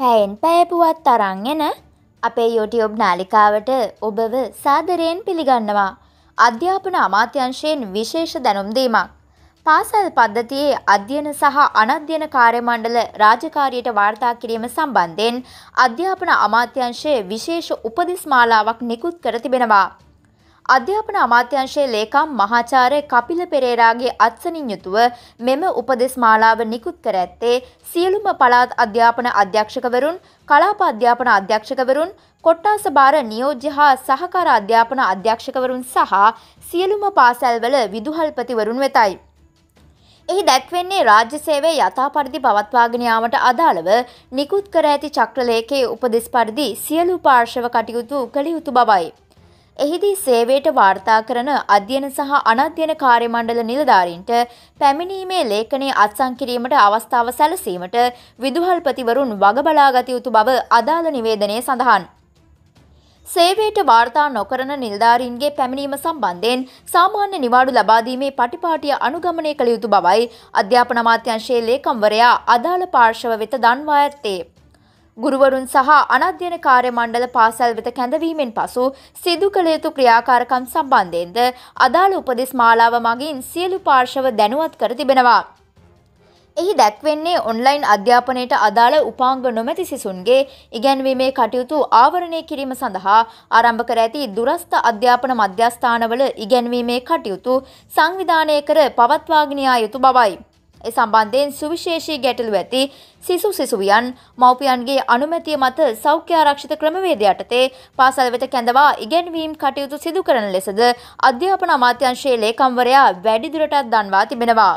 පැයෙන් පැයපුවත් තරං එන අපේ යොටිඔබ් නාලිකාවට ඔබව සාදරයෙන් පිළිගන්නවා. අධ්‍යාපන අමාත්‍යංශයෙන් විශේෂ දැනුම්දීමක්. පාසල් පද්ධතියේ අධ්‍යයන සහ අනධ්‍යන කාර්යමණ්ඩල රාජකාරියට වාර්තා කිරීම සම්බන්ධයෙන් අධ්‍යාපන අමාත්‍යංශයේ විශේෂ උපදෙස් මාලාවක් නිකුත් කර තිබෙනවා. අධ්‍යාපන අමාත්‍යංශයේ ලේකම් මහාචාර්ය කපිල පෙරේරාගේ අත්සනින් යුතුව මෙම උපදෙස් මාලාව නිකුත් කර ඇත්තේ සියලුම පළාත් අධ්‍යාපන අධ්‍යක්ෂකවරුන් කලාප අධ්‍යාපන අධ්‍යක්ෂකවරුන් කොට්ටාස භාර නියෝජ්‍ය හා සහකාර අධ්‍යාපන අධ්‍යක්ෂකවරුන් සහ සියලුම පාසැල්වල විදුහල්පතිවරුන් වෙතයි. එහි දැක්වෙන්නේ රාජ්‍ය සේවය යථා පරිදි පවත්වාගෙන යාමට අදාළව නිකුත් කර ඇති චක්‍රලේඛයේ උපදෙස් පරිදි සියලු පාර්ශව කටයුතු කළ යුතු බවයි. එහිදී සේවයට වාර්තා කරන අධ්‍යයන සහ අනධ්‍යයන කාර්යමණ්ඩල නිලධාරීන්ට පැමිණීමේ ලේඛනය අත්සන් කිරීමට අවස්ථාව සැලසීමට විදුහල්පතිවරුන් වගබලාගත යුතු බව අදාළ නිවේදනයේ සඳහන්. සේවයට වාර්තා නොකරන නිලධාරීන්ගේ පැමිණීම සම්බන්ධයෙන් සාමාන්‍ය නිවාඩු ලබාදීමේ පටිපාටිය අනුගමනය කළ යුතු බවයි අධ්‍යාපන අමාත්‍යංශයේ ලේකම්වරයා අදාළ පාර්ශව වෙත දන්වා ඇත්තේ. ගුරුවරුන් සහ අනධ්‍යන කාර්ය මණ්ඩල පාසල් වෙත කැඳවීමෙන් පසු සිදු කළ යුතු ක්‍රියාකාරකම් සම්බන්ධයෙන්ද අදාළ උපදෙස් මාලාව මගින් සියලු පාර්ශව දැනුවත් කර තිබෙනවා. එහි දැක්වෙන්නේ ඔන්ලයින් අධ්‍යාපනයට අදාළ උපාංග නොමැති සිසුන්ගේ ඉගැන්වීමේ කටයුතු ආවරණය කිරීම සඳහා ආරම්භ කර ඇති දුරස්ථ අධ්‍යාපන මධ්‍යස්ථානවල ඉගැන්වීමේ කටයුතු සංවිධානය කර පවත්වාගෙන යුතු බවයි. ඒ සම්බන්ධයෙන් සුවිශේෂී ගැටලු ඇති සිසු සිසුවියන් මව්පියන්ගේ අනුමැතිය මත සෞඛ්‍ය ආරක්ෂිත ක්‍රමවේද යටතේ පාසල් වෙත කැඳවා ඉගැන්වීම් කටයුතු සිදු කරන ලෙසද අධ්‍යාපන අමාත්‍යංශයේ ලේකම්වරයා වැඩිදුරටත් දන්වා තිබෙනවා.